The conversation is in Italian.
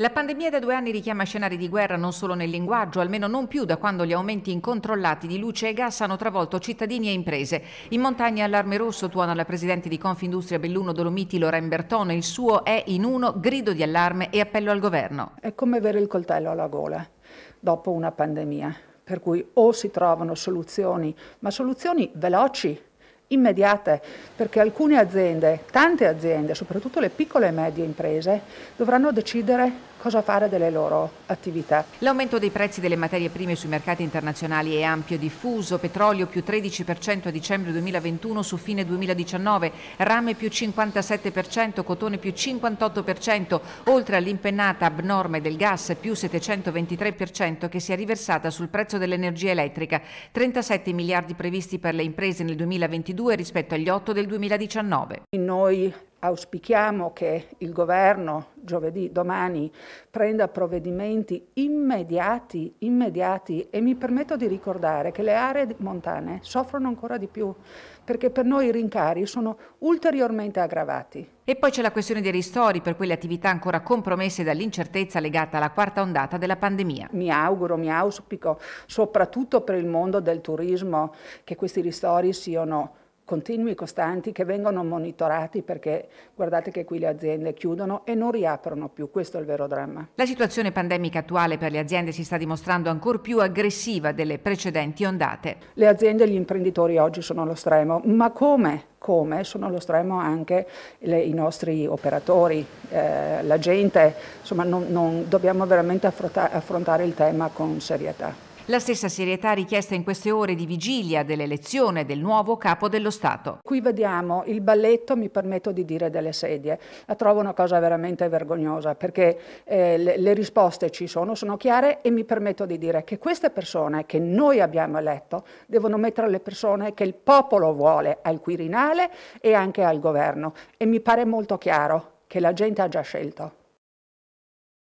La pandemia da due anni richiama scenari di guerra non solo nel linguaggio, almeno non più da quando gli aumenti incontrollati di luce e gas hanno travolto cittadini e imprese. In montagna allarme rosso tuona la presidente di Confindustria Belluno Dolomiti Loren Bertone, il suo è in uno grido di allarme e appello al governo. È come avere il coltello alla gola dopo una pandemia, per cui o si trovano soluzioni, ma soluzioni veloci immediate, perché alcune aziende, tante aziende, soprattutto le piccole e medie imprese, dovranno decidere cosa fare delle loro attività. L'aumento dei prezzi delle materie prime sui mercati internazionali è ampio e diffuso, petrolio più 13% a dicembre 2021 su fine 2019, rame più 57%, cotone più 58%, oltre all'impennata abnorme del gas più 723% che si è riversata sul prezzo dell'energia elettrica, 37 miliardi previsti per le imprese nel 2022 2022 rispetto agli 8 del 2019. Noi auspichiamo che il governo giovedì, domani, prenda provvedimenti immediati, immediati e mi permetto di ricordare che le aree montane soffrono ancora di più perché per noi i rincari sono ulteriormente aggravati. E poi c'è la questione dei ristori per quelle attività ancora compromesse dall'incertezza legata alla quarta ondata della pandemia. Mi auguro, mi auspico, soprattutto per il mondo del turismo, che questi ristori siano continui, costanti, che vengono monitorati perché guardate che qui le aziende chiudono e non riaprono più, questo è il vero dramma. La situazione pandemica attuale per le aziende si sta dimostrando ancora più aggressiva delle precedenti ondate. Le aziende e gli imprenditori oggi sono allo stremo, ma come? come sono allo stremo anche le, i nostri operatori, eh, la gente, insomma non, non dobbiamo veramente affrontare il tema con serietà. La stessa serietà richiesta in queste ore di vigilia dell'elezione del nuovo capo dello Stato. Qui vediamo il balletto, mi permetto di dire, delle sedie. La trovo una cosa veramente vergognosa perché eh, le, le risposte ci sono, sono chiare e mi permetto di dire che queste persone che noi abbiamo eletto devono mettere le persone che il popolo vuole al Quirinale e anche al governo. E mi pare molto chiaro che la gente ha già scelto.